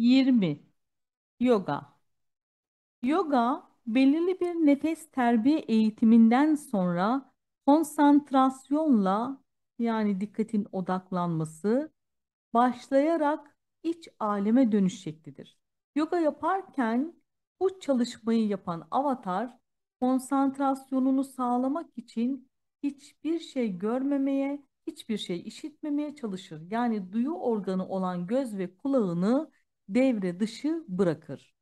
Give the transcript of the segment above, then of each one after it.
20. Yoga. Yoga belirli bir nefes terbiye eğitiminden sonra konsantrasyonla yani dikkatin odaklanması başlayarak iç aleme dönüş şeklidir. Yoga yaparken bu çalışmayı yapan avatar konsantrasyonunu sağlamak için hiçbir şey görmemeye, hiçbir şey işitmemeye çalışır. Yani duyu organı olan göz ve kulağını devre dışı bırakır.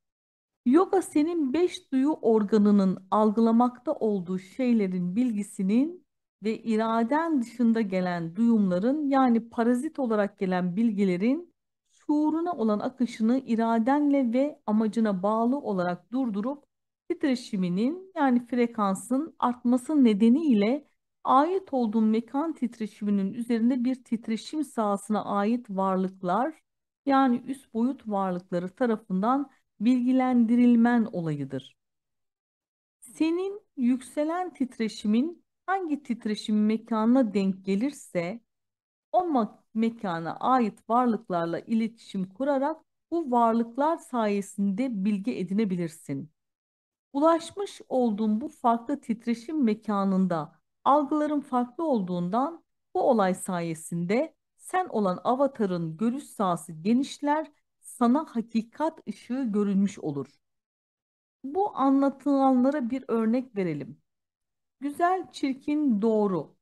Yoga senin beş duyu organının algılamakta olduğu şeylerin bilgisinin ve iraden dışında gelen duyumların yani parazit olarak gelen bilgilerin şuuruna olan akışını iradenle ve amacına bağlı olarak durdurup titreşiminin yani frekansın artması nedeniyle ait olduğun mekan titreşiminin üzerinde bir titreşim sahasına ait varlıklar yani üst boyut varlıkları tarafından bilgilendirilmen olayıdır. Senin yükselen titreşimin hangi titreşim mekanına denk gelirse o mekana ait varlıklarla iletişim kurarak bu varlıklar sayesinde bilgi edinebilirsin. Ulaşmış olduğun bu farklı titreşim mekanında algıların farklı olduğundan bu olay sayesinde sen olan avatarın görüş sahası genişler, sana hakikat ışığı görünmüş olur. Bu anlatılanlara bir örnek verelim. Güzel, çirkin, doğru.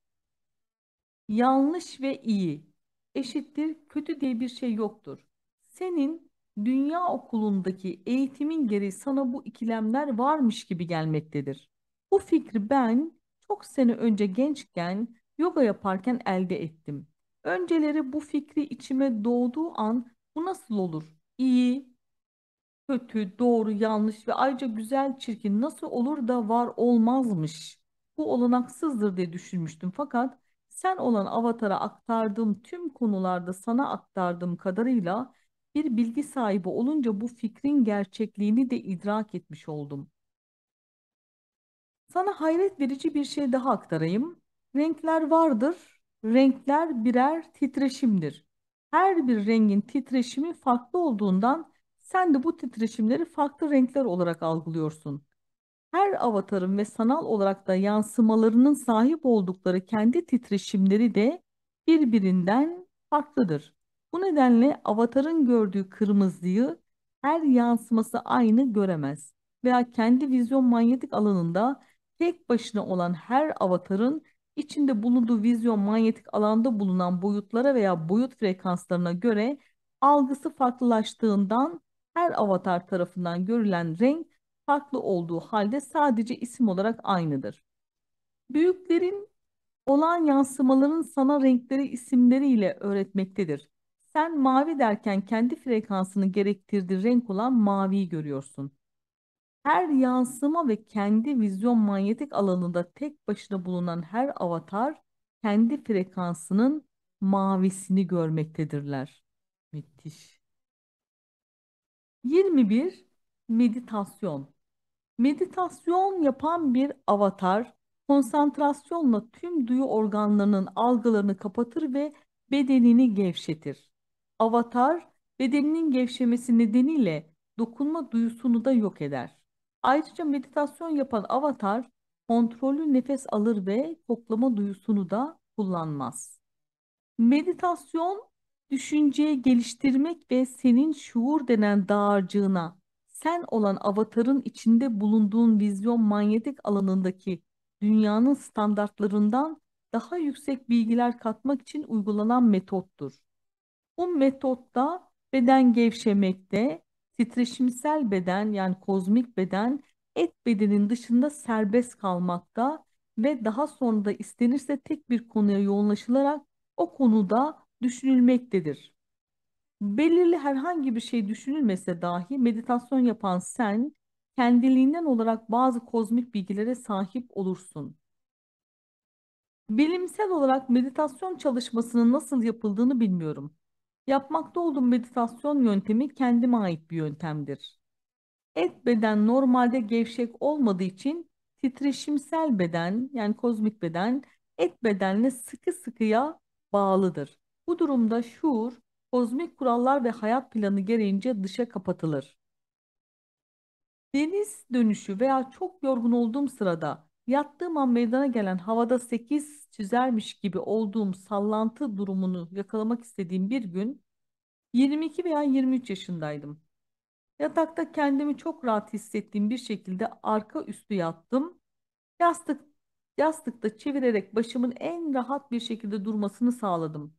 Yanlış ve iyi. Eşittir, kötü diye bir şey yoktur. Senin dünya okulundaki eğitimin gereği sana bu ikilemler varmış gibi gelmektedir. Bu fikri ben çok sene önce gençken yoga yaparken elde ettim. Önceleri bu fikri içime doğduğu an bu nasıl olur? İyi, kötü, doğru, yanlış ve ayrıca güzel, çirkin nasıl olur da var olmazmış. Bu olanaksızdır diye düşünmüştüm fakat sen olan avatara aktardığım tüm konularda sana aktardığım kadarıyla bir bilgi sahibi olunca bu fikrin gerçekliğini de idrak etmiş oldum. Sana hayret verici bir şey daha aktarayım. Renkler vardır renkler birer titreşimdir. Her bir rengin titreşimi farklı olduğundan sen de bu titreşimleri farklı renkler olarak algılıyorsun. Her avatarın ve sanal olarak da yansımalarının sahip oldukları kendi titreşimleri de birbirinden farklıdır. Bu nedenle avatarın gördüğü kırmızıyı her yansıması aynı göremez veya kendi vizyon manyetik alanında tek başına olan her avatarın içinde bulunduğu vizyon manyetik alanda bulunan boyutlara veya boyut frekanslarına göre algısı farklılaştığından her avatar tarafından görülen renk farklı olduğu halde sadece isim olarak aynıdır. Büyüklerin olan yansımaların sana renkleri isimleriyle öğretmektedir. Sen mavi derken kendi frekansını gerektirdiği renk olan maviyi görüyorsun. Her yansıma ve kendi vizyon manyetik alanında tek başına bulunan her avatar kendi frekansının mavisini görmektedirler. Müthiş. 21. Meditasyon. Meditasyon yapan bir avatar konsantrasyonla tüm duyu organlarının algılarını kapatır ve bedenini gevşetir. Avatar bedeninin gevşemesi nedeniyle dokunma duyusunu da yok eder. Ayrıca meditasyon yapan avatar kontrollü nefes alır ve koklama duyusunu da kullanmaz. Meditasyon düşünceyi geliştirmek ve senin şuur denen dağarcığına sen olan avatarın içinde bulunduğun vizyon manyetik alanındaki dünyanın standartlarından daha yüksek bilgiler katmak için uygulanan metottur. Bu metotta beden gevşemekte, Titreşimsel beden yani kozmik beden et bedenin dışında serbest kalmakta ve daha sonra da istenirse tek bir konuya yoğunlaşılarak o konuda düşünülmektedir. Belirli herhangi bir şey düşünülmese dahi meditasyon yapan sen kendiliğinden olarak bazı kozmik bilgilere sahip olursun. Bilimsel olarak meditasyon çalışmasının nasıl yapıldığını bilmiyorum. Yapmakta olduğum meditasyon yöntemi kendime ait bir yöntemdir. Et beden normalde gevşek olmadığı için titreşimsel beden yani kozmik beden et bedenle sıkı sıkıya bağlıdır. Bu durumda şuur, kozmik kurallar ve hayat planı gereğince dışa kapatılır. Deniz dönüşü veya çok yorgun olduğum sırada Yattığım an meydana gelen havada sekiz çizermiş gibi olduğum sallantı durumunu yakalamak istediğim bir gün 22 veya 23 yaşındaydım. Yatakta kendimi çok rahat hissettiğim bir şekilde arka üstü yattım. Yastık, yastıkta çevirerek başımın en rahat bir şekilde durmasını sağladım.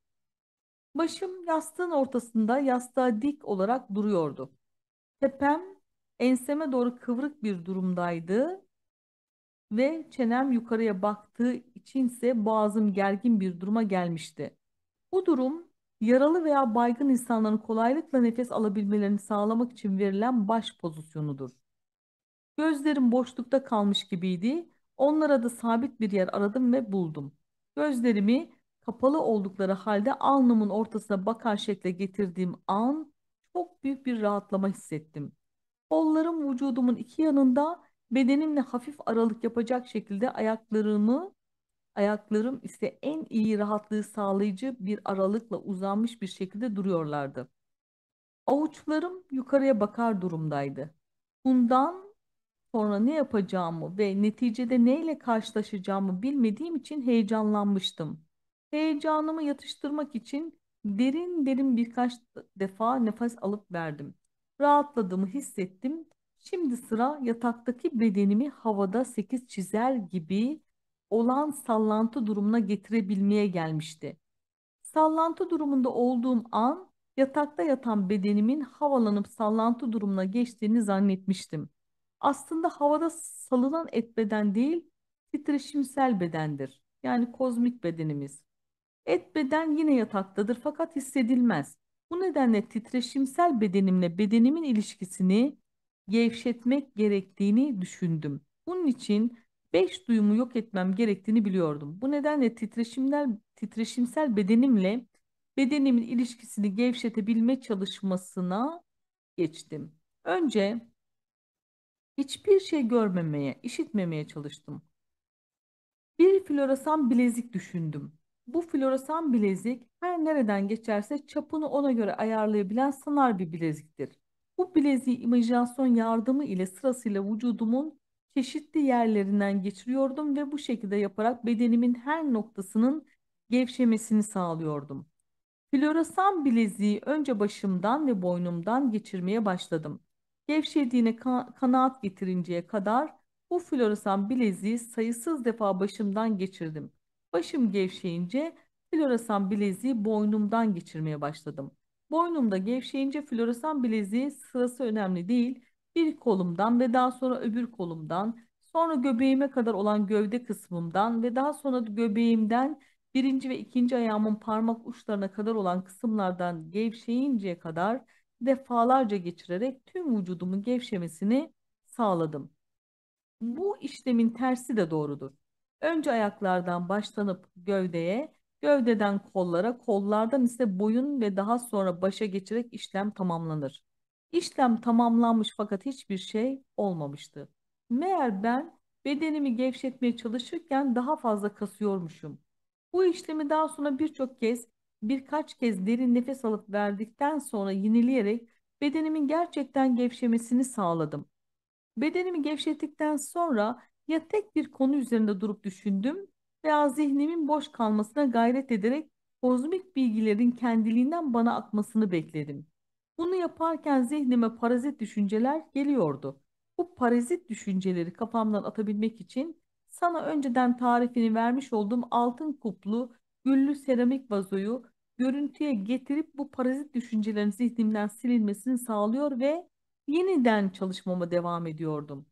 Başım yastığın ortasında yastığa dik olarak duruyordu. Tepem enseme doğru kıvrık bir durumdaydı ve çenem yukarıya baktığı içinse boğazım gergin bir duruma gelmişti. Bu durum yaralı veya baygın insanların kolaylıkla nefes alabilmelerini sağlamak için verilen baş pozisyonudur. Gözlerim boşlukta kalmış gibiydi. Onlara da sabit bir yer aradım ve buldum. Gözlerimi kapalı oldukları halde alnımın ortasına bakar şekle getirdiğim an çok büyük bir rahatlama hissettim. Kollarım vücudumun iki yanında Bedenimle hafif aralık yapacak şekilde ayaklarımı ayaklarım ise en iyi rahatlığı sağlayıcı bir aralıkla uzanmış bir şekilde duruyorlardı. Avuçlarım yukarıya bakar durumdaydı. Bundan sonra ne yapacağımı ve neticede neyle karşılaşacağımı bilmediğim için heyecanlanmıştım. Heyecanımı yatıştırmak için derin derin birkaç defa nefes alıp verdim. Rahatladığımı hissettim Şimdi sıra yataktaki bedenimi havada sekiz çizer gibi olan sallantı durumuna getirebilmeye gelmişti. Sallantı durumunda olduğum an yatakta yatan bedenimin havalanıp sallantı durumuna geçtiğini zannetmiştim. Aslında havada salınan et beden değil, titreşimsel bedendir. Yani kozmik bedenimiz. Et beden yine yataktadır fakat hissedilmez. Bu nedenle titreşimsel bedenimle bedenimin ilişkisini gevşetmek gerektiğini düşündüm. Bunun için beş duyumu yok etmem gerektiğini biliyordum. Bu nedenle titreşimler, titreşimsel bedenimle bedenimin ilişkisini gevşetebilme çalışmasına geçtim. Önce hiçbir şey görmemeye, işitmemeye çalıştım. Bir floresan bilezik düşündüm. Bu floresan bilezik her nereden geçerse çapını ona göre ayarlayabilen sanar bir bileziktir. Bu bileziği imajinasyon yardımı ile sırasıyla vücudumun çeşitli yerlerinden geçiriyordum ve bu şekilde yaparak bedenimin her noktasının gevşemesini sağlıyordum. Floresan bileziği önce başımdan ve boynumdan geçirmeye başladım. Gevşediğine kanaat getirinceye kadar bu floresan bileziği sayısız defa başımdan geçirdim. Başım gevşeyince floresan bileziği boynumdan geçirmeye başladım. Boynumda gevşeyince floresan bileziği sırası önemli değil. Bir kolumdan ve daha sonra öbür kolumdan, sonra göbeğime kadar olan gövde kısmımdan ve daha sonra göbeğimden birinci ve ikinci ayağımın parmak uçlarına kadar olan kısımlardan gevşeyinceye kadar defalarca geçirerek tüm vücudumun gevşemesini sağladım. Bu işlemin tersi de doğrudur. Önce ayaklardan başlanıp gövdeye, Gövdeden kollara, kollardan ise boyun ve daha sonra başa geçerek işlem tamamlanır. İşlem tamamlanmış fakat hiçbir şey olmamıştı. Meğer ben bedenimi gevşetmeye çalışırken daha fazla kasıyormuşum. Bu işlemi daha sonra birçok kez, birkaç kez derin nefes alıp verdikten sonra yenileyerek bedenimin gerçekten gevşemesini sağladım. Bedenimi gevşettikten sonra ya tek bir konu üzerinde durup düşündüm veya zihnimin boş kalmasına gayret ederek kozmik bilgilerin kendiliğinden bana akmasını bekledim. Bunu yaparken zihnime parazit düşünceler geliyordu. Bu parazit düşünceleri kafamdan atabilmek için sana önceden tarifini vermiş olduğum altın kuplu güllü seramik vazoyu görüntüye getirip bu parazit düşüncelerin zihnimden silinmesini sağlıyor ve yeniden çalışmama devam ediyordum.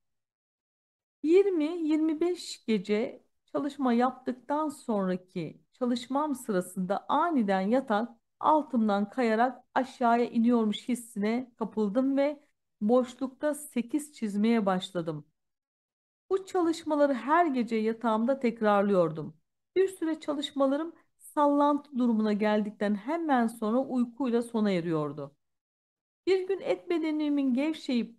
20-25 gece çalışma yaptıktan sonraki çalışmam sırasında aniden yatan altımdan kayarak aşağıya iniyormuş hissine kapıldım ve boşlukta 8 çizmeye başladım. Bu çalışmaları her gece yatağımda tekrarlıyordum. Bir süre çalışmalarım sallantı durumuna geldikten hemen sonra uykuyla sona eriyordu. Bir gün et bedenimin gevşeyip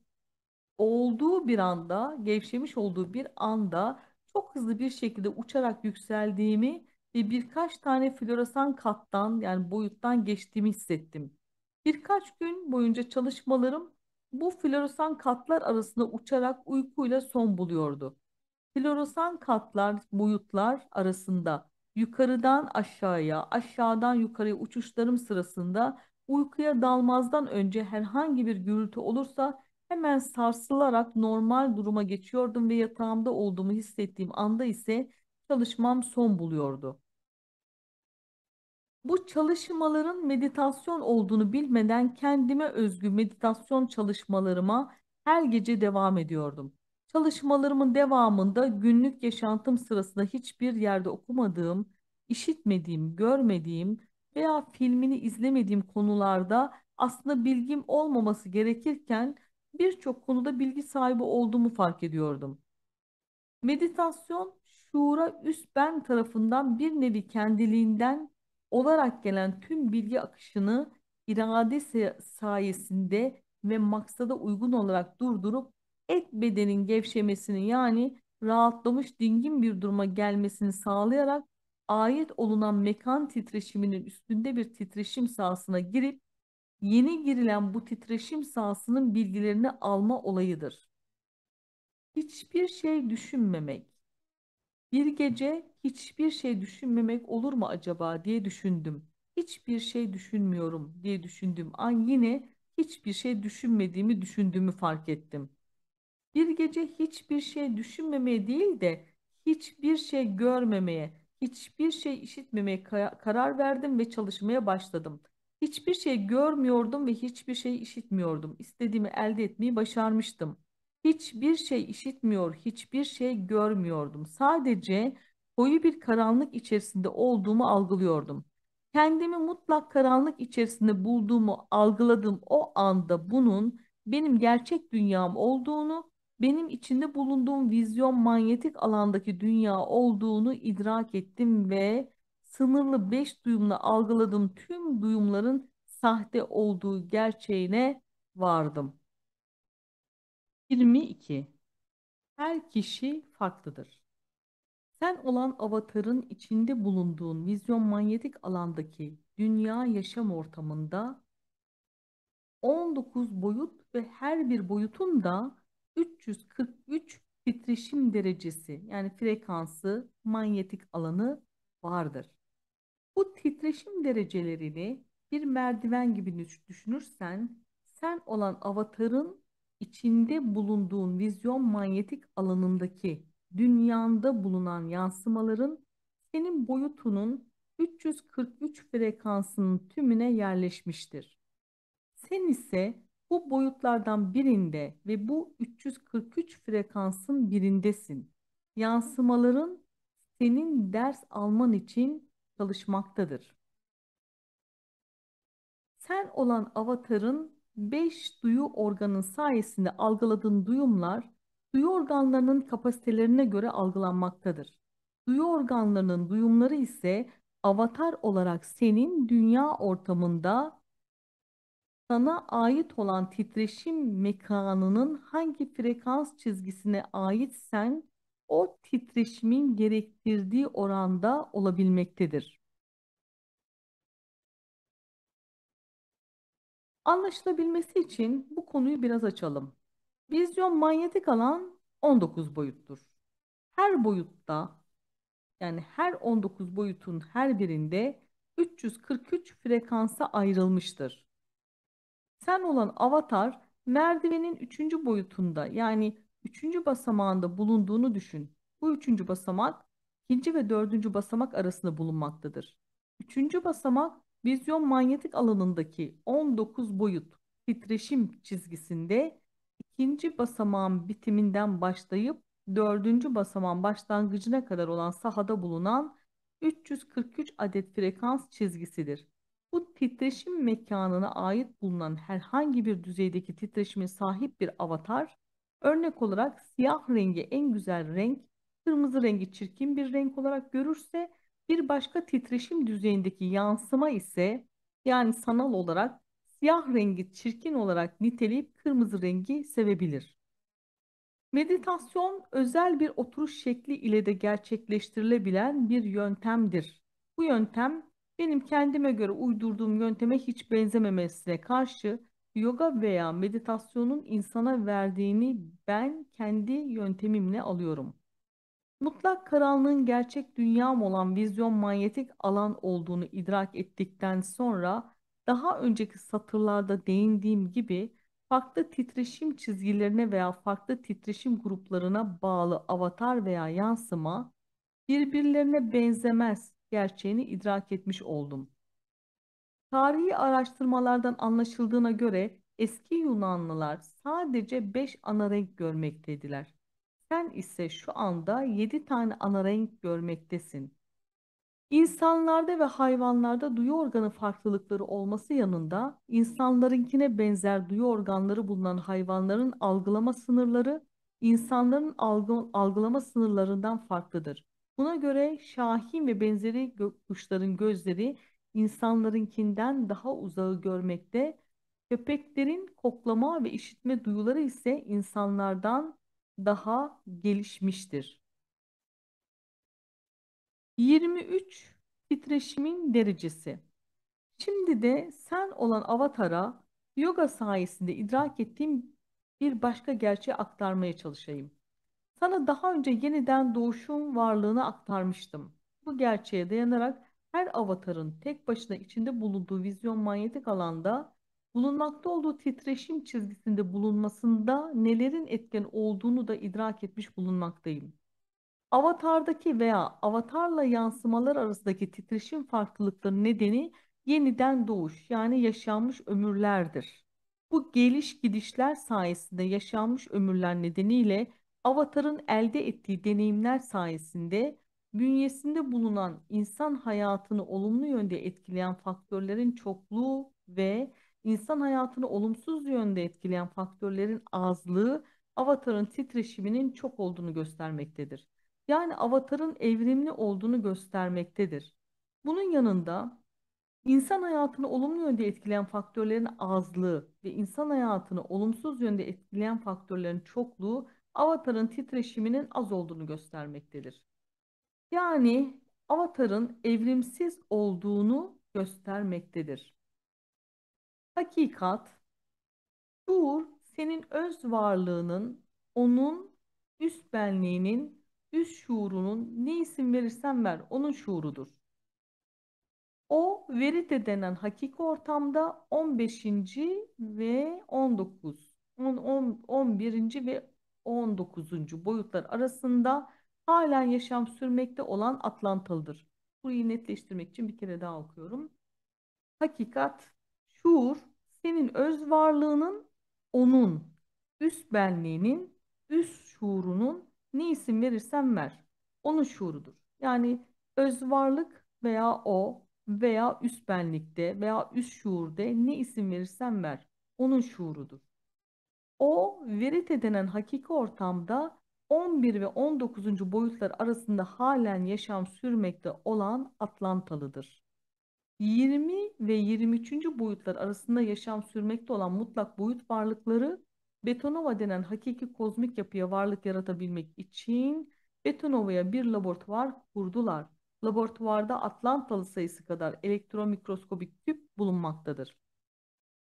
olduğu bir anda, gevşemiş olduğu bir anda çok hızlı bir şekilde uçarak yükseldiğimi ve birkaç tane floresan kattan yani boyuttan geçtiğimi hissettim. Birkaç gün boyunca çalışmalarım bu floresan katlar arasında uçarak uykuyla son buluyordu. Floresan katlar, boyutlar arasında yukarıdan aşağıya, aşağıdan yukarıya uçuşlarım sırasında uykuya dalmazdan önce herhangi bir gürültü olursa Hemen sarsılarak normal duruma geçiyordum ve yatağımda olduğumu hissettiğim anda ise çalışmam son buluyordu. Bu çalışmaların meditasyon olduğunu bilmeden kendime özgü meditasyon çalışmalarıma her gece devam ediyordum. Çalışmalarımın devamında günlük yaşantım sırasında hiçbir yerde okumadığım, işitmediğim, görmediğim veya filmini izlemediğim konularda aslında bilgim olmaması gerekirken birçok konuda bilgi sahibi olduğumu fark ediyordum. Meditasyon şuura üst ben tarafından bir nevi kendiliğinden olarak gelen tüm bilgi akışını irade sayesinde ve maksada uygun olarak durdurup et bedenin gevşemesini yani rahatlamış dingin bir duruma gelmesini sağlayarak ayet olunan mekan titreşiminin üstünde bir titreşim sahasına girip yeni girilen bu titreşim sahasının bilgilerini alma olayıdır. Hiçbir şey düşünmemek. Bir gece hiçbir şey düşünmemek olur mu acaba diye düşündüm. Hiçbir şey düşünmüyorum diye düşündüm. An yine hiçbir şey düşünmediğimi düşündüğümü fark ettim. Bir gece hiçbir şey düşünmemeye değil de hiçbir şey görmemeye, hiçbir şey işitmemeye karar verdim ve çalışmaya başladım. Hiçbir şey görmüyordum ve hiçbir şey işitmiyordum. İstediğimi elde etmeyi başarmıştım. Hiçbir şey işitmiyor, hiçbir şey görmüyordum. Sadece koyu bir karanlık içerisinde olduğumu algılıyordum. Kendimi mutlak karanlık içerisinde bulduğumu algıladığım o anda bunun benim gerçek dünyam olduğunu, benim içinde bulunduğum vizyon manyetik alandaki dünya olduğunu idrak ettim ve sınırlı beş duyumla algıladığım tüm duyumların sahte olduğu gerçeğine vardım. 22. Her kişi farklıdır. Sen olan avatarın içinde bulunduğun vizyon manyetik alandaki dünya yaşam ortamında 19 boyut ve her bir boyutun da 343 titreşim derecesi yani frekansı, manyetik alanı vardır. Bu titreşim derecelerini bir merdiven gibi düşünürsen sen olan avatarın içinde bulunduğun vizyon manyetik alanındaki dünyanda bulunan yansımaların senin boyutunun 343 frekansının tümüne yerleşmiştir. Sen ise bu boyutlardan birinde ve bu 343 frekansın birindesin. Yansımaların senin ders alman için çalışmaktadır. Sen olan avatarın beş duyu organın sayesinde algıladığın duyumlar duyu organlarının kapasitelerine göre algılanmaktadır. Duyu organlarının duyumları ise avatar olarak senin dünya ortamında sana ait olan titreşim mekanının hangi frekans çizgisine aitsen o titreşimin gerektirdiği oranda olabilmektedir. Anlaşılabilmesi için bu konuyu biraz açalım. Vizyon manyetik alan 19 boyuttur. Her boyutta yani her 19 boyutun her birinde 343 frekansa ayrılmıştır. Sen olan avatar merdivenin 3. boyutunda yani üçüncü basamağında bulunduğunu düşün. Bu üçüncü basamak ikinci ve dördüncü basamak arasında bulunmaktadır. Üçüncü basamak vizyon manyetik alanındaki 19 boyut titreşim çizgisinde ikinci basamağın bitiminden başlayıp dördüncü basamağın başlangıcına kadar olan sahada bulunan 343 adet frekans çizgisidir. Bu titreşim mekanına ait bulunan herhangi bir düzeydeki titreşime sahip bir avatar Örnek olarak siyah rengi en güzel renk, kırmızı rengi çirkin bir renk olarak görürse bir başka titreşim düzeyindeki yansıma ise yani sanal olarak siyah rengi çirkin olarak niteleyip kırmızı rengi sevebilir. Meditasyon özel bir oturuş şekli ile de gerçekleştirilebilen bir yöntemdir. Bu yöntem benim kendime göre uydurduğum yönteme hiç benzememesine karşı Yoga veya meditasyonun insana verdiğini ben kendi yöntemimle alıyorum. Mutlak karanlığın gerçek dünyam olan vizyon manyetik alan olduğunu idrak ettikten sonra daha önceki satırlarda değindiğim gibi farklı titreşim çizgilerine veya farklı titreşim gruplarına bağlı avatar veya yansıma birbirlerine benzemez gerçeğini idrak etmiş oldum. Tarihi araştırmalardan anlaşıldığına göre eski Yunanlılar sadece 5 ana renk görmektediler. Sen ise şu anda 7 tane ana renk görmektesin. İnsanlarda ve hayvanlarda duyu organı farklılıkları olması yanında insanlarınkine benzer duyu organları bulunan hayvanların algılama sınırları insanların algı, algılama sınırlarından farklıdır. Buna göre şahin ve benzeri kuşların gözleri insanlarınkinden daha uzağı görmekte, köpeklerin koklama ve işitme duyuları ise insanlardan daha gelişmiştir. 23 titreşimin derecesi. Şimdi de sen olan avatara yoga sayesinde idrak ettiğim bir başka gerçeği aktarmaya çalışayım. Sana daha önce yeniden doğuşun varlığını aktarmıştım. Bu gerçeğe dayanarak her avatarın tek başına içinde bulunduğu vizyon manyetik alanda bulunmakta olduğu titreşim çizgisinde bulunmasında nelerin etken olduğunu da idrak etmiş bulunmaktayım. Avatardaki veya avatarla yansımalar arasındaki titreşim farklılıklarının nedeni yeniden doğuş yani yaşanmış ömürlerdir. Bu geliş gidişler sayesinde yaşanmış ömürler nedeniyle avatarın elde ettiği deneyimler sayesinde bünyesinde bulunan insan hayatını olumlu yönde etkileyen faktörlerin çokluğu ve insan hayatını olumsuz yönde etkileyen faktörlerin azlığı avatarın titreşiminin çok olduğunu göstermektedir. Yani avatarın evrimli olduğunu göstermektedir. Bunun yanında insan hayatını olumlu yönde etkileyen faktörlerin azlığı ve insan hayatını olumsuz yönde etkileyen faktörlerin çokluğu avatarın titreşiminin az olduğunu göstermektedir. Yani avatarın evrimsiz olduğunu göstermektedir. Hakikat, şuur senin öz varlığının, onun üst benliğinin, üst şuurunun ne isim verirsen ver onun şuurudur. O verite denen hakiki ortamda 15. ve 19, 10, 11. ve 19. boyutlar arasında halen yaşam sürmekte olan Atlantalıdır. Burayı netleştirmek için bir kere daha okuyorum. Hakikat, şuur senin öz varlığının, onun, üst benliğinin, üst şuurunun ne isim verirsen ver. Onun şuurudur. Yani öz varlık veya o veya üst benlikte veya üst şuurde ne isim verirsen ver. Onun şuurudur. O verite denen hakiki ortamda 11 ve 19. boyutlar arasında halen yaşam sürmekte olan Atlantalıdır. 20 ve 23. boyutlar arasında yaşam sürmekte olan mutlak boyut varlıkları Betonova denen hakiki kozmik yapıya varlık yaratabilmek için Betonova'ya bir laboratuvar kurdular. Laboratuvarda Atlantalı sayısı kadar elektromikroskobik küp bulunmaktadır.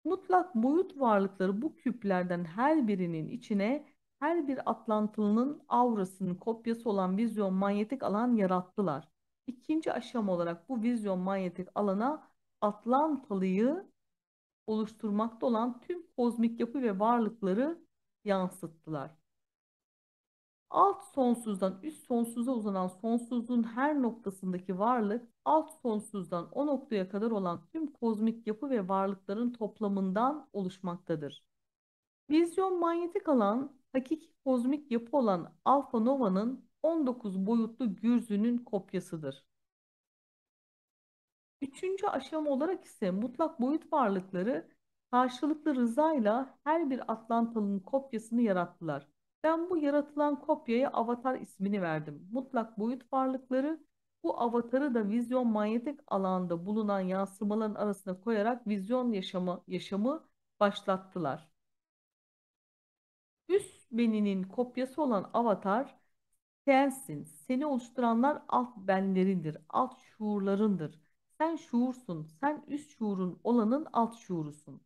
Mutlak boyut varlıkları bu küplerden her birinin içine her bir Atlantılı'nın aurasının kopyası olan vizyon manyetik alan yarattılar. İkinci aşama olarak bu vizyon manyetik alana Atlantalı'yı oluşturmakta olan tüm kozmik yapı ve varlıkları yansıttılar. Alt sonsuzdan üst sonsuza uzanan sonsuzluğun her noktasındaki varlık, alt sonsuzdan o noktaya kadar olan tüm kozmik yapı ve varlıkların toplamından oluşmaktadır. Vizyon manyetik alan hakiki kozmik yapı olan Alfa Nova'nın 19 boyutlu gürzünün kopyasıdır. Üçüncü aşama olarak ise mutlak boyut varlıkları karşılıklı rızayla her bir Atlantalı'nın kopyasını yarattılar. Ben bu yaratılan kopyaya avatar ismini verdim. Mutlak boyut varlıkları bu avatarı da vizyon manyetik alanda bulunan yansımaların arasına koyarak vizyon yaşamı, yaşamı başlattılar beninin kopyası olan avatar sensin. Seni oluşturanlar alt benlerindir, alt şuurlarındır. Sen şuursun, sen üst şuurun olanın alt şuurusun.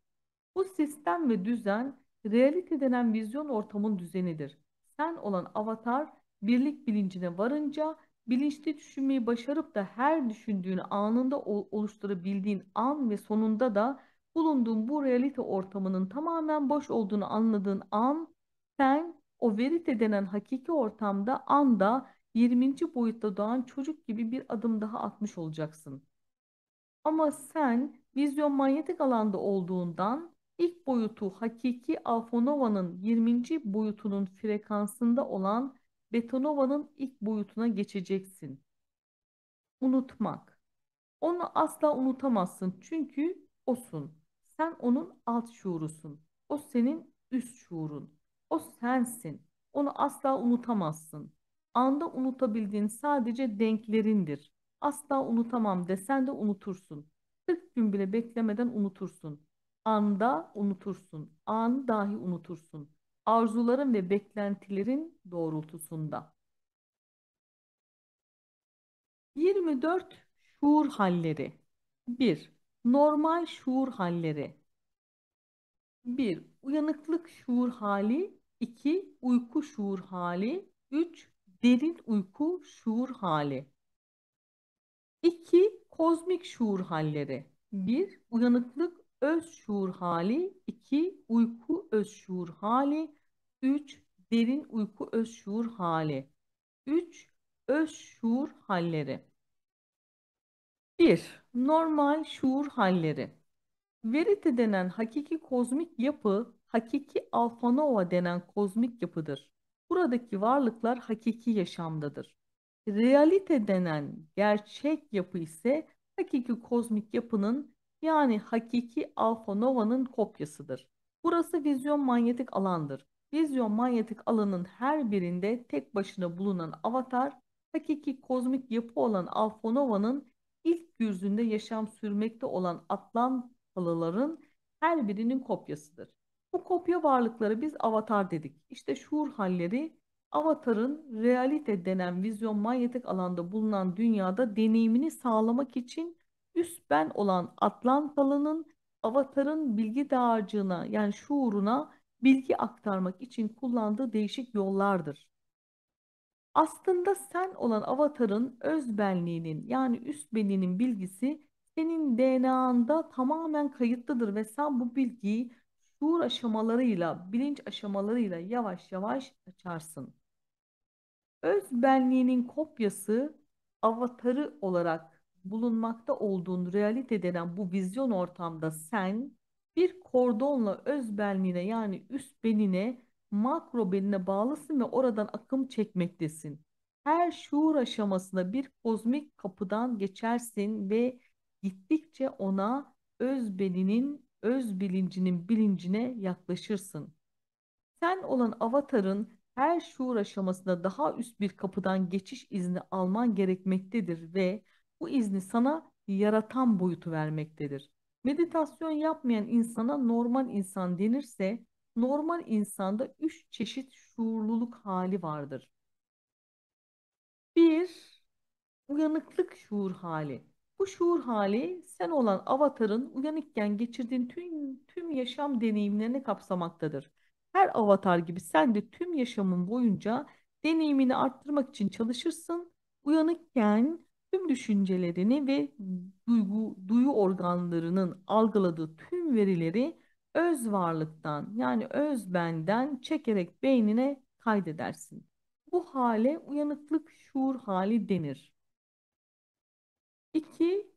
Bu sistem ve düzen realite denen vizyon ortamın düzenidir. Sen olan avatar birlik bilincine varınca bilinçli düşünmeyi başarıp da her düşündüğünü anında oluşturabildiğin an ve sonunda da bulunduğun bu realite ortamının tamamen boş olduğunu anladığın an sen o verite denen hakiki ortamda anda 20. boyutta doğan çocuk gibi bir adım daha atmış olacaksın. Ama sen vizyon manyetik alanda olduğundan ilk boyutu hakiki Alfonova'nın 20. boyutunun frekansında olan Betonova'nın ilk boyutuna geçeceksin. Unutmak. Onu asla unutamazsın çünkü osun. Sen onun alt şuurusun. O senin üst şuurun. O sensin. Onu asla unutamazsın. Anda unutabildiğin sadece denklerindir. Asla unutamam desen de unutursun. 40 gün bile beklemeden unutursun. Anda unutursun. An dahi unutursun. Arzuların ve beklentilerin doğrultusunda. 24 şuur halleri. 1. Normal şuur halleri. 1. Uyanıklık şuur hali 2. Uyku şuur hali. 3. Derin uyku şuur hali. 2. Kozmik şuur halleri. 1. Uyanıklık öz şuur hali. 2. Uyku öz şuur hali. 3. Derin uyku öz şuur hali. 3. Öz şuur halleri. 1. Normal şuur halleri. Verite denen hakiki kozmik yapı hakiki alfanova denen kozmik yapıdır. Buradaki varlıklar hakiki yaşamdadır. Realite denen gerçek yapı ise hakiki kozmik yapının yani hakiki alfanova'nın kopyasıdır. Burası vizyon manyetik alandır. Vizyon manyetik alanın her birinde tek başına bulunan avatar, hakiki kozmik yapı olan alfanova'nın ilk yüzünde yaşam sürmekte olan atlantalıların her birinin kopyasıdır. Bu kopya varlıkları biz avatar dedik. İşte şuur halleri avatarın realite denen vizyon manyetik alanda bulunan dünyada deneyimini sağlamak için üst ben olan Atlantalı'nın avatarın bilgi dağarcığına yani şuuruna bilgi aktarmak için kullandığı değişik yollardır. Aslında sen olan avatarın öz benliğinin yani üst benliğinin bilgisi senin DNA'nda tamamen kayıtlıdır ve sen bu bilgiyi şuur aşamalarıyla, bilinç aşamalarıyla yavaş yavaş açarsın. Öz benliğinin kopyası avatarı olarak bulunmakta olduğun realite denen bu vizyon ortamda sen bir kordonla öz benliğine yani üst benine makro benine bağlısın ve oradan akım çekmektesin. Her şuur aşamasında bir kozmik kapıdan geçersin ve gittikçe ona öz beninin öz bilincinin bilincine yaklaşırsın. Sen olan avatarın her şuur aşamasında daha üst bir kapıdan geçiş izni alman gerekmektedir ve bu izni sana yaratan boyutu vermektedir. Meditasyon yapmayan insana normal insan denirse, normal insanda üç çeşit şuurluluk hali vardır. Bir, uyanıklık şuur hali. Bu şuur hali sen olan avatarın uyanıkken geçirdiğin tüm, tüm yaşam deneyimlerini kapsamaktadır. Her avatar gibi sen de tüm yaşamın boyunca deneyimini arttırmak için çalışırsın. Uyanıkken tüm düşüncelerini ve duygu, duyu organlarının algıladığı tüm verileri öz varlıktan yani öz benden çekerek beynine kaydedersin. Bu hale uyanıklık şuur hali denir. İki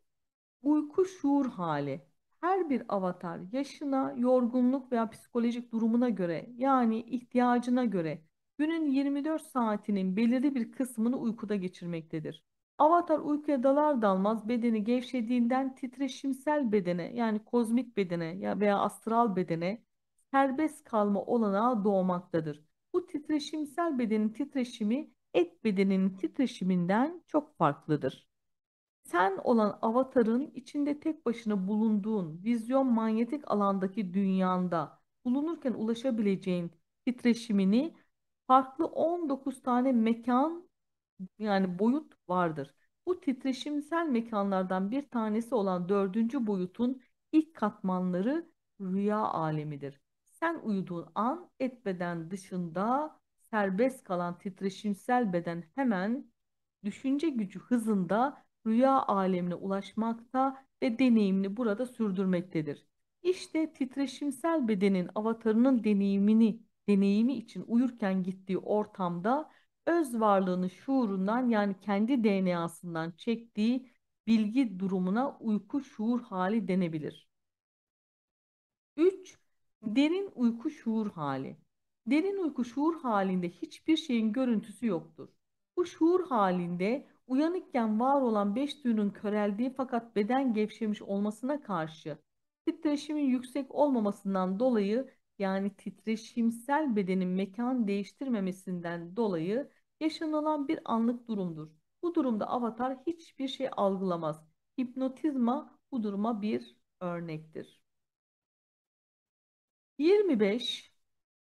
Uyku şuur hali. Her bir avatar yaşına, yorgunluk veya psikolojik durumuna göre yani ihtiyacına göre günün 24 saatinin belirli bir kısmını uykuda geçirmektedir. Avatar uykuya dalar dalmaz bedeni gevşediğinden titreşimsel bedene yani kozmik bedene veya astral bedene serbest kalma olanağı doğmaktadır. Bu titreşimsel bedenin titreşimi et bedeninin titreşiminden çok farklıdır sen olan avatarın içinde tek başına bulunduğun vizyon manyetik alandaki dünyanda bulunurken ulaşabileceğin titreşimini farklı 19 tane mekan yani boyut vardır. Bu titreşimsel mekanlardan bir tanesi olan dördüncü boyutun ilk katmanları rüya alemidir. Sen uyuduğun an et beden dışında serbest kalan titreşimsel beden hemen düşünce gücü hızında rüya alemine ulaşmakta ve deneyimini burada sürdürmektedir. İşte titreşimsel bedenin avatarının deneyimini, deneyimi için uyurken gittiği ortamda öz varlığını şuurundan yani kendi DNA'sından çektiği bilgi durumuna uyku şuur hali denebilir. 3. Derin uyku şuur hali. Derin uyku şuur halinde hiçbir şeyin görüntüsü yoktur. Bu şuur halinde uyanıkken var olan beş duyunun köreldiği fakat beden gevşemiş olmasına karşı titreşimin yüksek olmamasından dolayı yani titreşimsel bedenin mekan değiştirmemesinden dolayı yaşanılan bir anlık durumdur. Bu durumda avatar hiçbir şey algılamaz. Hipnotizma bu duruma bir örnektir. 25.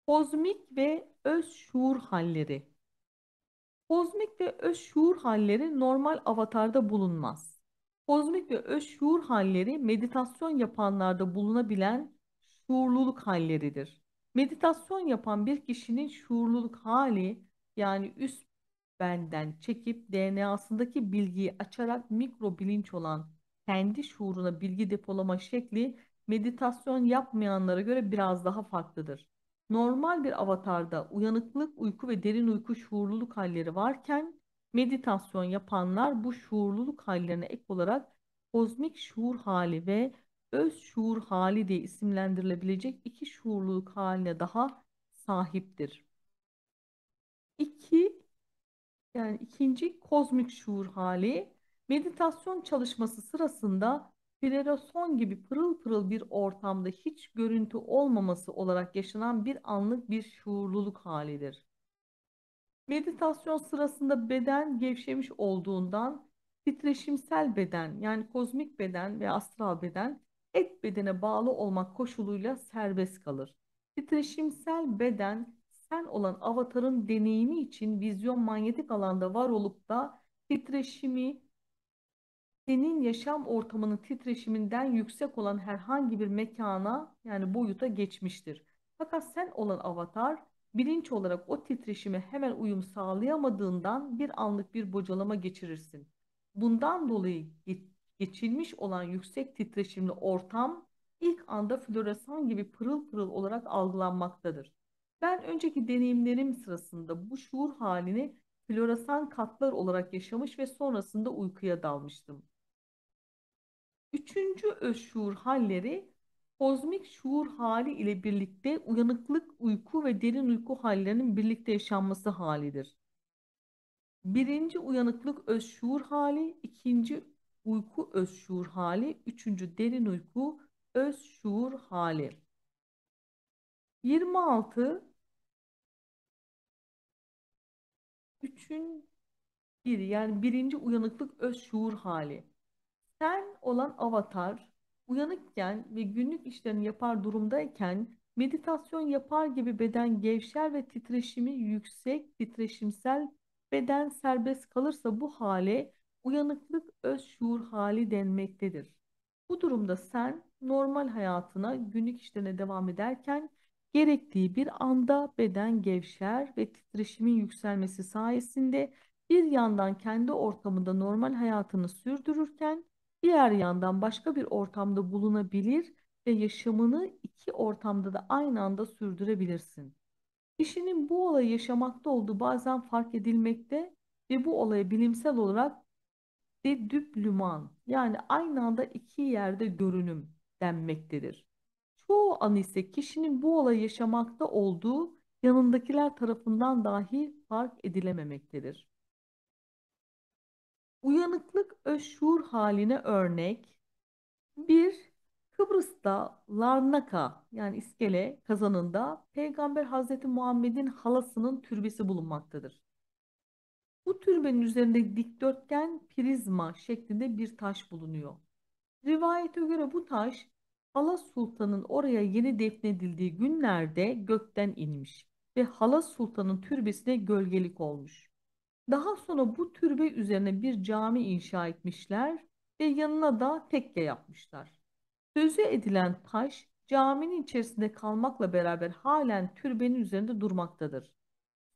Kozmik ve öz şuur halleri Kozmik ve öz şuur halleri normal avatarda bulunmaz. Kozmik ve öz şuur halleri meditasyon yapanlarda bulunabilen şuurluluk halleridir. Meditasyon yapan bir kişinin şuurluluk hali yani üst benden çekip DNA'sındaki bilgiyi açarak mikro bilinç olan kendi şuuruna bilgi depolama şekli meditasyon yapmayanlara göre biraz daha farklıdır normal bir avatarda uyanıklık, uyku ve derin uyku şuurluluk halleri varken meditasyon yapanlar bu şuurluluk hallerine ek olarak kozmik şuur hali ve öz şuur hali diye isimlendirilebilecek iki şuurluluk haline daha sahiptir. İki, yani ikinci kozmik şuur hali meditasyon çalışması sırasında Floreson gibi pırıl pırıl bir ortamda hiç görüntü olmaması olarak yaşanan bir anlık bir şuurluluk halidir. Meditasyon sırasında beden gevşemiş olduğundan titreşimsel beden yani kozmik beden ve astral beden et bedene bağlı olmak koşuluyla serbest kalır. Titreşimsel beden sen olan avatarın deneyimi için vizyon manyetik alanda var olup da titreşimi senin yaşam ortamının titreşiminden yüksek olan herhangi bir mekana yani boyuta geçmiştir. Fakat sen olan avatar bilinç olarak o titreşime hemen uyum sağlayamadığından bir anlık bir bocalama geçirirsin. Bundan dolayı geçilmiş olan yüksek titreşimli ortam ilk anda floresan gibi pırıl pırıl olarak algılanmaktadır. Ben önceki deneyimlerim sırasında bu şuur halini floresan katlar olarak yaşamış ve sonrasında uykuya dalmıştım. Üçüncü öz şuur halleri kozmik şuur hali ile birlikte uyanıklık, uyku ve derin uyku hallerinin birlikte yaşanması halidir. Birinci uyanıklık öz şuur hali, ikinci uyku öz şuur hali, üçüncü derin uyku öz şuur hali. 26 üçün 1 yani birinci uyanıklık öz şuur hali. Sen olan avatar uyanıkken ve günlük işlerini yapar durumdayken meditasyon yapar gibi beden gevşer ve titreşimi yüksek titreşimsel beden serbest kalırsa bu hale uyanıklık öz şuur hali denmektedir. Bu durumda sen normal hayatına günlük işlerine devam ederken gerektiği bir anda beden gevşer ve titreşimin yükselmesi sayesinde bir yandan kendi ortamında normal hayatını sürdürürken Diğer yandan başka bir ortamda bulunabilir ve yaşamını iki ortamda da aynı anda sürdürebilirsin. Kişinin bu olayı yaşamakta olduğu bazen fark edilmekte ve bu olaya bilimsel olarak de dedüplüman yani aynı anda iki yerde görünüm denmektedir. Çoğu an ise kişinin bu olayı yaşamakta olduğu yanındakiler tarafından dahi fark edilememektedir. Uyanıklık öşhur haline örnek. 1. Kıbrıs'ta Larnaka yani iskele kazanında Peygamber Hazreti Muhammed'in halasının türbesi bulunmaktadır. Bu türbenin üzerinde dikdörtgen prizma şeklinde bir taş bulunuyor. Rivayete göre bu taş Hala Sultan'ın oraya yeni defnedildiği günlerde gökten inmiş ve Hala Sultan'ın türbesine gölgelik olmuş. Daha sonra bu türbe üzerine bir cami inşa etmişler ve yanına da tekke yapmışlar. Sözü edilen taş caminin içerisinde kalmakla beraber halen türbenin üzerinde durmaktadır.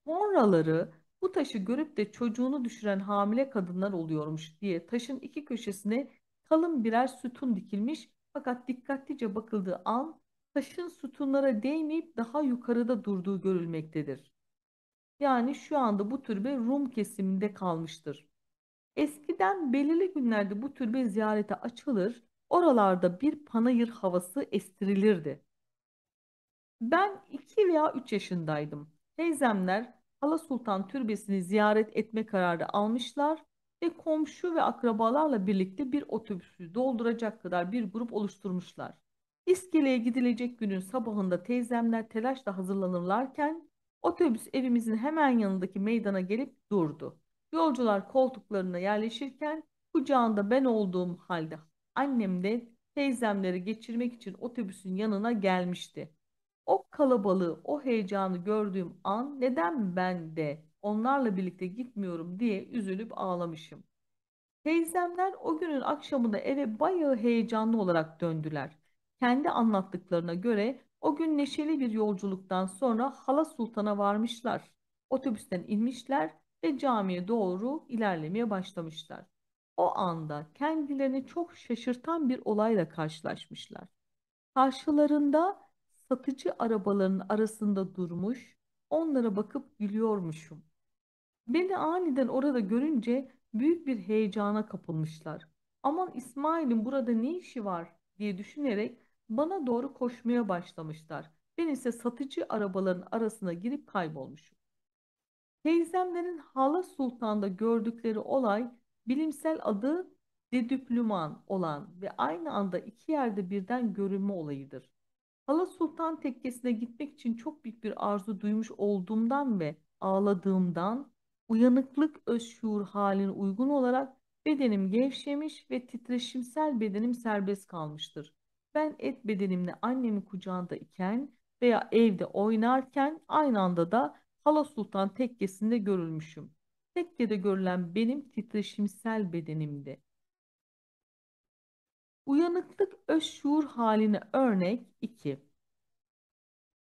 Sonraları bu taşı görüp de çocuğunu düşüren hamile kadınlar oluyormuş diye taşın iki köşesine kalın birer sütun dikilmiş fakat dikkatlice bakıldığı an taşın sütunlara değmeyip daha yukarıda durduğu görülmektedir. Yani şu anda bu türbe Rum kesiminde kalmıştır. Eskiden belirli günlerde bu türbe ziyarete açılır, oralarda bir panayır havası estirilirdi. Ben 2 veya 3 yaşındaydım. Teyzemler Hala Sultan Türbesi'ni ziyaret etme kararı almışlar ve komşu ve akrabalarla birlikte bir otobüsü dolduracak kadar bir grup oluşturmuşlar. İskeleye gidilecek günün sabahında teyzemler telaşla hazırlanırlarken Otobüs evimizin hemen yanındaki meydana gelip durdu. Yolcular koltuklarına yerleşirken kucağında ben olduğum halde annem de teyzemleri geçirmek için otobüsün yanına gelmişti. O kalabalığı, o heyecanı gördüğüm an neden ben de onlarla birlikte gitmiyorum diye üzülüp ağlamışım. Teyzemler o günün akşamında eve bayağı heyecanlı olarak döndüler. Kendi anlattıklarına göre o gün neşeli bir yolculuktan sonra Hala Sultan'a varmışlar. Otobüsten inmişler ve camiye doğru ilerlemeye başlamışlar. O anda kendilerini çok şaşırtan bir olayla karşılaşmışlar. Karşılarında satıcı arabaların arasında durmuş, onlara bakıp gülüyormuşum. Beni aniden orada görünce büyük bir heyecana kapılmışlar. Aman İsmail'in burada ne işi var diye düşünerek bana doğru koşmaya başlamışlar. Ben ise satıcı arabaların arasına girip kaybolmuşum. Teyzemlerin Hala Sultan'da gördükleri olay bilimsel adı dedüplüman olan ve aynı anda iki yerde birden görünme olayıdır. Hala Sultan tekkesine gitmek için çok büyük bir arzu duymuş olduğumdan ve ağladığımdan uyanıklık öz şuur haline uygun olarak bedenim gevşemiş ve titreşimsel bedenim serbest kalmıştır. Ben et bedenimle annemi kucağında iken veya evde oynarken aynı anda da Hala Sultan tekkesinde görülmüşüm. Tekkede görülen benim titreşimsel bedenimdi. Uyanıklık öz şuur haline örnek 2.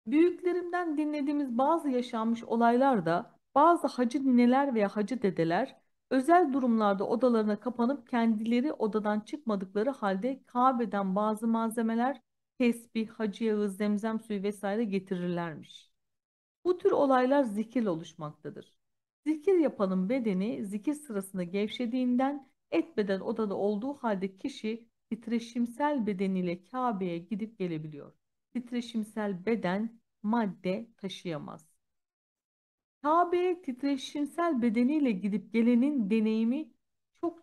Büyüklerimden dinlediğimiz bazı yaşanmış olaylar da bazı hacı nineler veya hacı dedeler Özel durumlarda odalarına kapanıp kendileri odadan çıkmadıkları halde Kabe'den bazı malzemeler, tesbih, hacı yağı, zemzem suyu vesaire getirirlermiş. Bu tür olaylar zikir oluşmaktadır. Zikir yapanın bedeni zikir sırasında gevşediğinden et odada olduğu halde kişi titreşimsel bedeniyle Kabe'ye gidip gelebiliyor. Titreşimsel beden madde taşıyamaz. Kabe'ye titreşimsel bedeniyle gidip gelenin deneyimi çok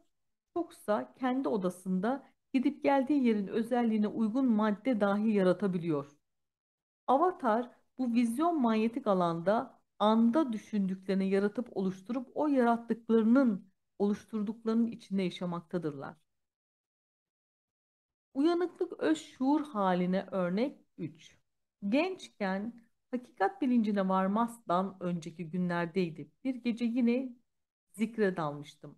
çoksa kendi odasında gidip geldiği yerin özelliğine uygun madde dahi yaratabiliyor. Avatar bu vizyon manyetik alanda anda düşündüklerini yaratıp oluşturup o yarattıklarının oluşturduklarının içinde yaşamaktadırlar. Uyanıklık öz şuur haline örnek 3. Gençken Hakikat bilincine varmazdan önceki günlerdeydi. Bir gece yine zikre dalmıştım.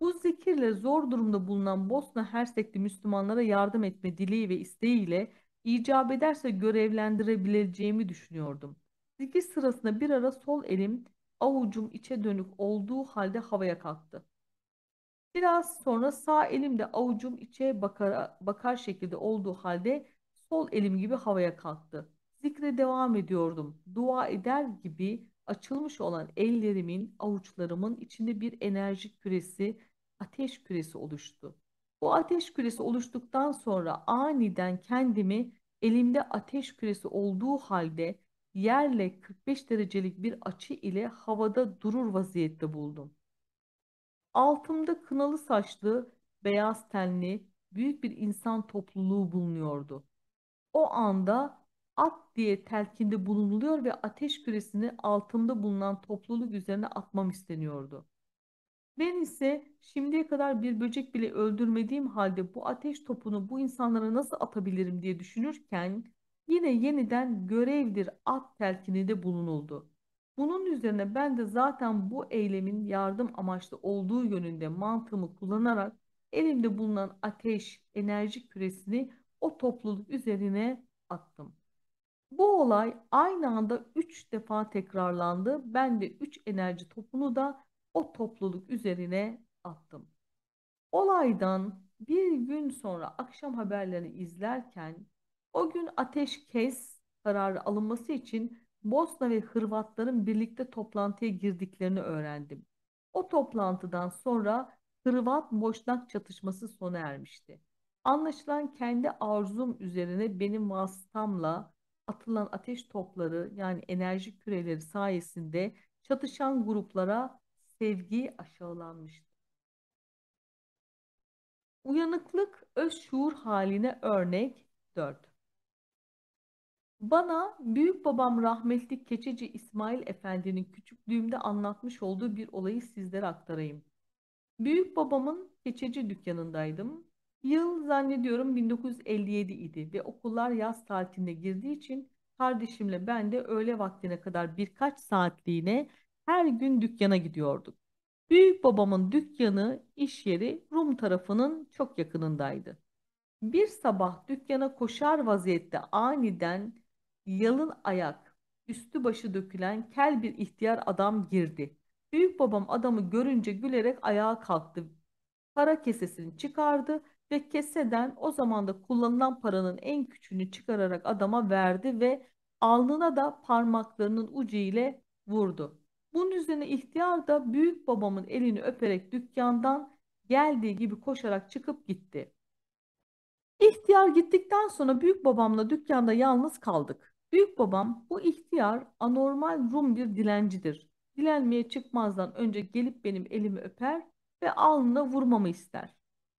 Bu zikirle zor durumda bulunan Bosna Hersekli Müslümanlara yardım etme dileği ve isteğiyle icap ederse görevlendirebileceğimi düşünüyordum. Zikir sırasında bir ara sol elim avucum içe dönük olduğu halde havaya kalktı. Biraz sonra sağ elim de avucum içe bakar, bakar şekilde olduğu halde sol elim gibi havaya kalktı. Zikre devam ediyordum. Dua eder gibi açılmış olan ellerimin, avuçlarımın içinde bir enerji küresi, ateş küresi oluştu. Bu ateş küresi oluştuktan sonra aniden kendimi elimde ateş küresi olduğu halde yerle 45 derecelik bir açı ile havada durur vaziyette buldum. Altımda kınalı saçlı, beyaz tenli büyük bir insan topluluğu bulunuyordu. O anda diye telkinde bulunuluyor ve ateş küresini altında bulunan topluluk üzerine atmam isteniyordu. Ben ise şimdiye kadar bir böcek bile öldürmediğim halde bu ateş topunu bu insanlara nasıl atabilirim diye düşünürken yine yeniden görevdir at telkininde bulunuldu. Bunun üzerine ben de zaten bu eylemin yardım amaçlı olduğu yönünde mantığımı kullanarak elimde bulunan ateş enerji küresini o topluluk üzerine attım. Bu olay aynı anda 3 defa tekrarlandı. Ben de 3 enerji topunu da o topluluk üzerine attım. Olaydan bir gün sonra akşam haberlerini izlerken o gün ateş kes kararı alınması için Bosna ve Hırvatların birlikte toplantıya girdiklerini öğrendim. O toplantıdan sonra Hırvat-Boşnak çatışması sona ermişti. Anlaşılan kendi arzum üzerine benim vasıtamla atılan ateş topları yani enerji küreleri sayesinde çatışan gruplara sevgi aşağılanmıştır. Uyanıklık öz şuur haline örnek 4. Bana büyük babam rahmetli Keçeci İsmail Efendi'nin küçüklüğümde anlatmış olduğu bir olayı sizlere aktarayım. Büyük babamın keçeci dükkanındaydım. Yıl zannediyorum 1957 idi ve okullar yaz tatiline girdiği için kardeşimle ben de öğle vaktine kadar birkaç saatliğine her gün dükkana gidiyorduk. Büyük babamın dükkanı, iş yeri Rum tarafının çok yakınındaydı. Bir sabah dükkana koşar vaziyette aniden yalın ayak, üstü başı dökülen kel bir ihtiyar adam girdi. Büyük babam adamı görünce gülerek ayağa kalktı. Para kesesini çıkardı ve keseden o zaman da kullanılan paranın en küçüğünü çıkararak adama verdi ve alnına da parmaklarının ucu ile vurdu. Bunun üzerine ihtiyar da büyük babamın elini öperek dükkandan geldiği gibi koşarak çıkıp gitti. İhtiyar gittikten sonra büyük babamla dükkanda yalnız kaldık. Büyük babam bu ihtiyar anormal Rum bir dilencidir. Dilenmeye çıkmazdan önce gelip benim elimi öper ve alnına vurmamı ister.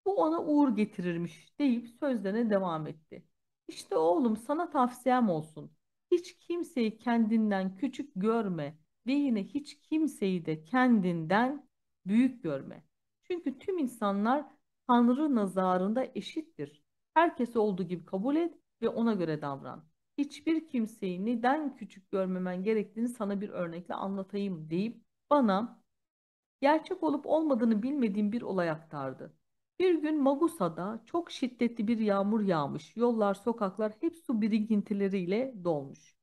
Bu ona uğur getirirmiş deyip sözlerine devam etti. İşte oğlum sana tavsiyem olsun. Hiç kimseyi kendinden küçük görme ve yine hiç kimseyi de kendinden büyük görme. Çünkü tüm insanlar Tanrı nazarında eşittir. Herkesi olduğu gibi kabul et ve ona göre davran. Hiçbir kimseyi neden küçük görmemen gerektiğini sana bir örnekle anlatayım deyip bana gerçek olup olmadığını bilmediğim bir olay aktardı. Bir gün Magusa'da çok şiddetli bir yağmur yağmış. Yollar, sokaklar hep su birikintileriyle dolmuş.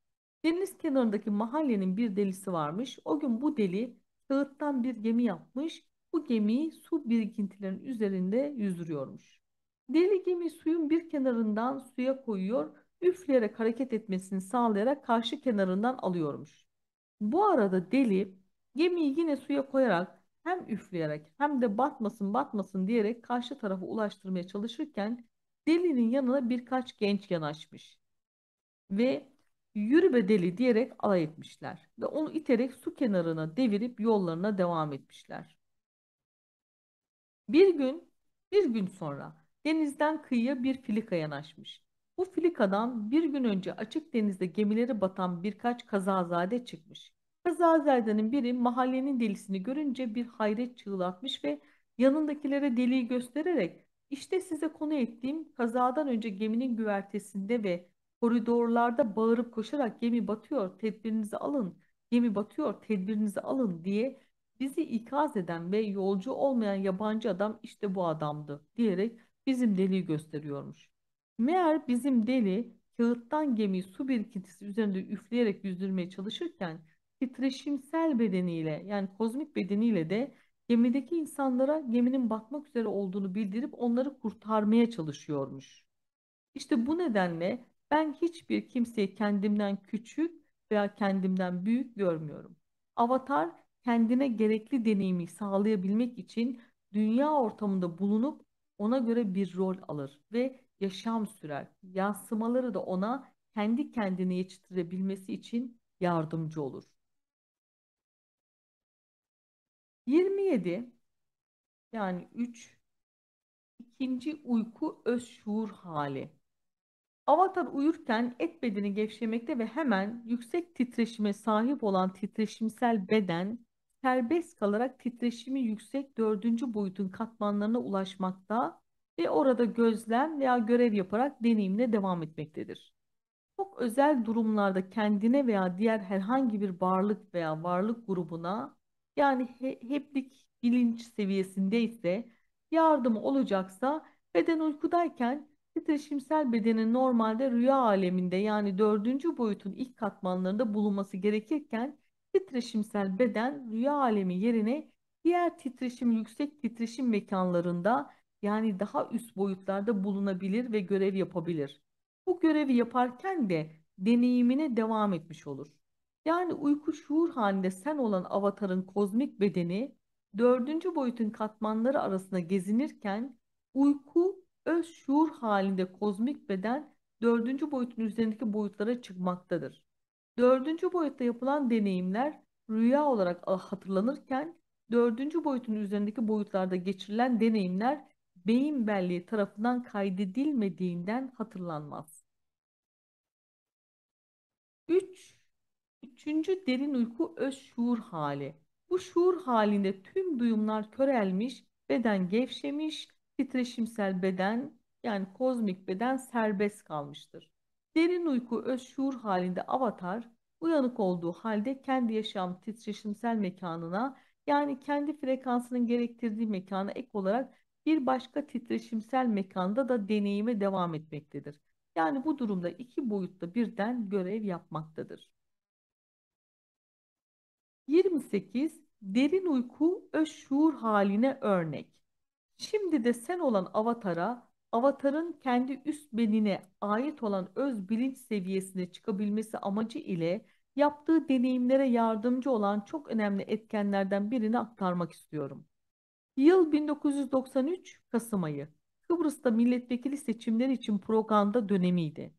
Deniz kenarındaki mahallenin bir delisi varmış. O gün bu deli kağıttan bir gemi yapmış. Bu gemiyi su birikintilerinin üzerinde yüzdürüyormuş. Deli gemi suyun bir kenarından suya koyuyor, üfleyerek hareket etmesini sağlayarak karşı kenarından alıyormuş. Bu arada deli gemiyi yine suya koyarak hem üfleyerek hem de batmasın batmasın diyerek karşı tarafa ulaştırmaya çalışırken delinin yanına birkaç genç yanaşmış ve yürü be deli diyerek alay etmişler ve onu iterek su kenarına devirip yollarına devam etmişler. Bir gün, bir gün sonra denizden kıyıya bir filika yanaşmış. Bu filikadan bir gün önce açık denizde gemileri batan birkaç kazazade çıkmış. Azazel'denin biri mahallenin delisini görünce bir hayret atmış ve yanındakilere deliği göstererek işte size konu ettiğim kazadan önce geminin güvertesinde ve koridorlarda bağırıp koşarak gemi batıyor tedbirinizi alın, gemi batıyor tedbirinizi alın diye bizi ikaz eden ve yolcu olmayan yabancı adam işte bu adamdı diyerek bizim deliği gösteriyormuş. Meğer bizim deli kağıttan gemiyi su birikintisi üzerinde üfleyerek yüzdürmeye çalışırken titreşimsel bedeniyle yani kozmik bedeniyle de gemideki insanlara geminin batmak üzere olduğunu bildirip onları kurtarmaya çalışıyormuş. İşte bu nedenle ben hiçbir kimseyi kendimden küçük veya kendimden büyük görmüyorum. Avatar kendine gerekli deneyimi sağlayabilmek için dünya ortamında bulunup ona göre bir rol alır ve yaşam sürer. Yansımaları da ona kendi kendini yetiştirebilmesi için yardımcı olur. 27 yani 3 ikinci uyku öz şuur hali. Avatar uyurken et bedeni gevşemekte ve hemen yüksek titreşime sahip olan titreşimsel beden serbest kalarak titreşimi yüksek dördüncü boyutun katmanlarına ulaşmakta ve orada gözlem veya görev yaparak deneyimine devam etmektedir. Çok özel durumlarda kendine veya diğer herhangi bir varlık veya varlık grubuna yani he, heplik bilinç seviyesindeyse ise olacaksa beden uykudayken titreşimsel bedenin normalde rüya aleminde yani dördüncü boyutun ilk katmanlarında bulunması gerekirken titreşimsel beden rüya alemi yerine diğer titreşim yüksek titreşim mekanlarında yani daha üst boyutlarda bulunabilir ve görev yapabilir. Bu görevi yaparken de deneyimine devam etmiş olur. Yani uyku şuur halinde sen olan avatarın kozmik bedeni dördüncü boyutun katmanları arasında gezinirken uyku öz şuur halinde kozmik beden dördüncü boyutun üzerindeki boyutlara çıkmaktadır. Dördüncü boyutta yapılan deneyimler rüya olarak hatırlanırken dördüncü boyutun üzerindeki boyutlarda geçirilen deneyimler beyin belleği tarafından kaydedilmediğinden hatırlanmaz. 3 Üçüncü derin uyku öz şuur hali. Bu şuur halinde tüm duyumlar körelmiş, beden gevşemiş, titreşimsel beden yani kozmik beden serbest kalmıştır. Derin uyku öz şuur halinde avatar uyanık olduğu halde kendi yaşam titreşimsel mekanına yani kendi frekansının gerektirdiği mekana ek olarak bir başka titreşimsel mekanda da deneyime devam etmektedir. Yani bu durumda iki boyutta birden görev yapmaktadır. 28. Derin uyku ve şuur haline örnek. Şimdi de sen olan avatara, avatarın kendi üst benine ait olan öz bilinç seviyesine çıkabilmesi amacı ile yaptığı deneyimlere yardımcı olan çok önemli etkenlerden birini aktarmak istiyorum. Yıl 1993 Kasım ayı. Kıbrıs'ta milletvekili seçimleri için propaganda dönemiydi.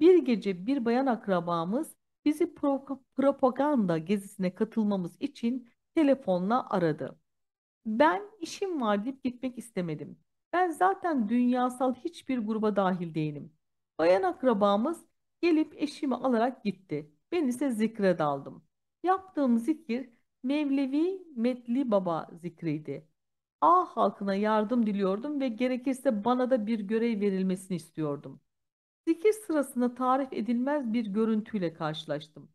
Bir gece bir bayan akrabamız bizi pro propaganda gezisine katılmamız için telefonla aradı. Ben işim var deyip gitmek istemedim. Ben zaten dünyasal hiçbir gruba dahil değilim. Bayan akrabamız gelip eşimi alarak gitti. Ben ise zikre daldım. Yaptığım zikir Mevlevi Metli Baba zikriydi. A halkına yardım diliyordum ve gerekirse bana da bir görev verilmesini istiyordum. Zikir sırasında tarif edilmez bir görüntüyle karşılaştım.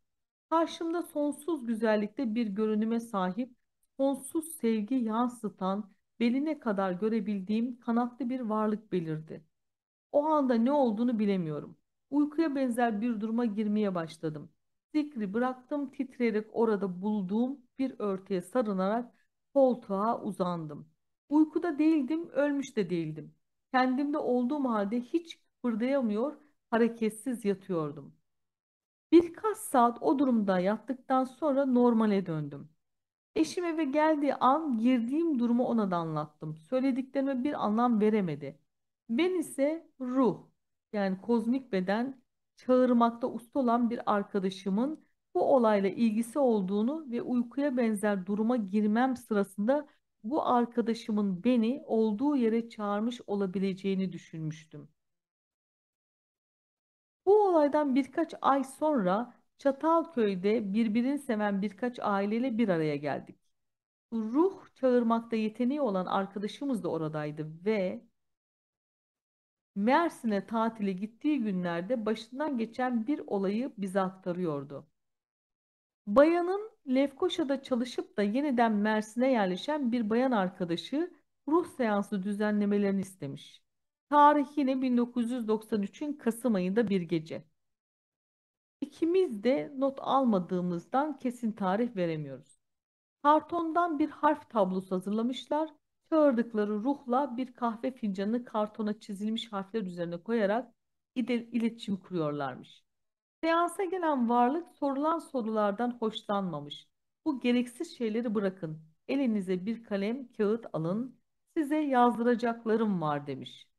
Karşımda sonsuz güzellikte bir görünüme sahip, sonsuz sevgi yansıtan, beline kadar görebildiğim kanatlı bir varlık belirdi. O anda ne olduğunu bilemiyorum. Uykuya benzer bir duruma girmeye başladım. Zikri bıraktım titreyerek orada bulduğum bir örtüye sarınarak koltuğa uzandım. Uykuda değildim, ölmüş de değildim. Kendimde olduğum halde hiç kıpırdayamıyor, hareketsiz yatıyordum. Birkaç saat o durumda yattıktan sonra normale döndüm. Eşim eve geldiği an girdiğim durumu ona da anlattım. Söylediklerime bir anlam veremedi. Ben ise ruh yani kozmik beden çağırmakta usta olan bir arkadaşımın bu olayla ilgisi olduğunu ve uykuya benzer duruma girmem sırasında bu arkadaşımın beni olduğu yere çağırmış olabileceğini düşünmüştüm. Bu olaydan birkaç ay sonra Çatalköy'de birbirini seven birkaç aileyle bir araya geldik. Ruh çağırmakta yeteneği olan arkadaşımız da oradaydı ve Mersin'e tatile gittiği günlerde başından geçen bir olayı bize aktarıyordu. Bayanın Lefkoşa'da çalışıp da yeniden Mersin'e yerleşen bir bayan arkadaşı ruh seansı düzenlemelerini istemiş. Tarih yine 1993'ün Kasım ayında bir gece. İkimiz de not almadığımızdan kesin tarih veremiyoruz. Kartondan bir harf tablosu hazırlamışlar. Çağırdıkları ruhla bir kahve fincanını kartona çizilmiş harfler üzerine koyarak iletişim kuruyorlarmış. Seansa gelen varlık sorulan sorulardan hoşlanmamış. Bu gereksiz şeyleri bırakın. Elinize bir kalem, kağıt alın. Size yazdıracaklarım var demiş.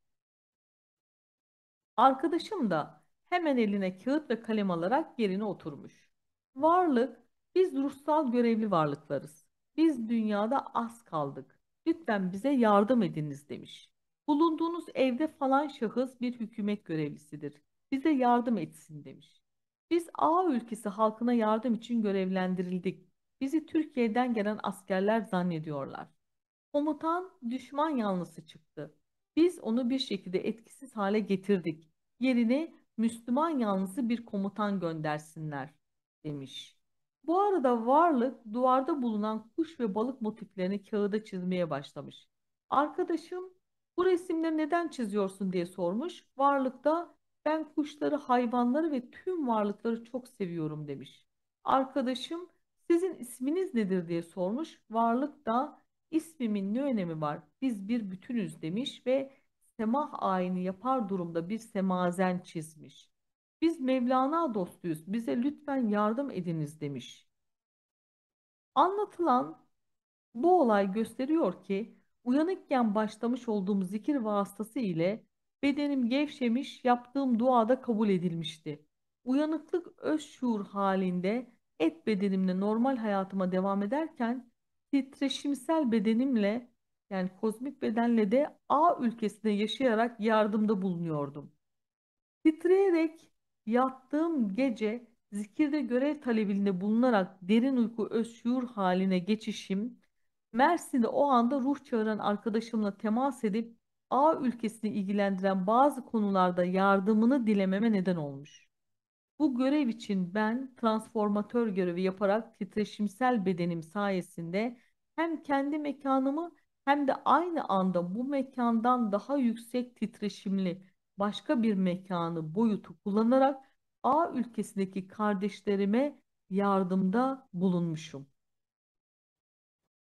Arkadaşım da hemen eline kağıt ve kalem alarak yerine oturmuş. Varlık, biz ruhsal görevli varlıklarız. Biz dünyada az kaldık. Lütfen bize yardım ediniz demiş. Bulunduğunuz evde falan şahıs bir hükümet görevlisidir. Bize yardım etsin demiş. Biz A ülkesi halkına yardım için görevlendirildik. Bizi Türkiye'den gelen askerler zannediyorlar. Komutan düşman yanlısı çıktı. Biz onu bir şekilde etkisiz hale getirdik. Yerine Müslüman yanlısı bir komutan göndersinler demiş. Bu arada varlık duvarda bulunan kuş ve balık motiflerini kağıda çizmeye başlamış. Arkadaşım bu resimleri neden çiziyorsun diye sormuş. Varlık da ben kuşları, hayvanları ve tüm varlıkları çok seviyorum demiş. Arkadaşım sizin isminiz nedir diye sormuş. Varlık da İsmimin ne önemi var? Biz bir bütünüz demiş ve semah ayini yapar durumda bir semazen çizmiş. Biz Mevlana dostuyuz, bize lütfen yardım ediniz demiş. Anlatılan bu olay gösteriyor ki uyanıkken başlamış olduğum zikir vasıtası ile bedenim gevşemiş, yaptığım duada kabul edilmişti. Uyanıklık öz şuur halinde et bedenimle normal hayatıma devam ederken titreşimsel bedenimle yani kozmik bedenle de A ülkesinde yaşayarak yardımda bulunuyordum. Titreyerek yattığım gece zikirde görev talebinde bulunarak derin uyku öz şuur haline geçişim, Mersin'de o anda ruh çağıran arkadaşımla temas edip A ülkesini ilgilendiren bazı konularda yardımını dilememe neden olmuş. Bu görev için ben transformatör görevi yaparak titreşimsel bedenim sayesinde hem kendi mekanımı hem de aynı anda bu mekandan daha yüksek titreşimli başka bir mekanı boyutu kullanarak A ülkesindeki kardeşlerime yardımda bulunmuşum.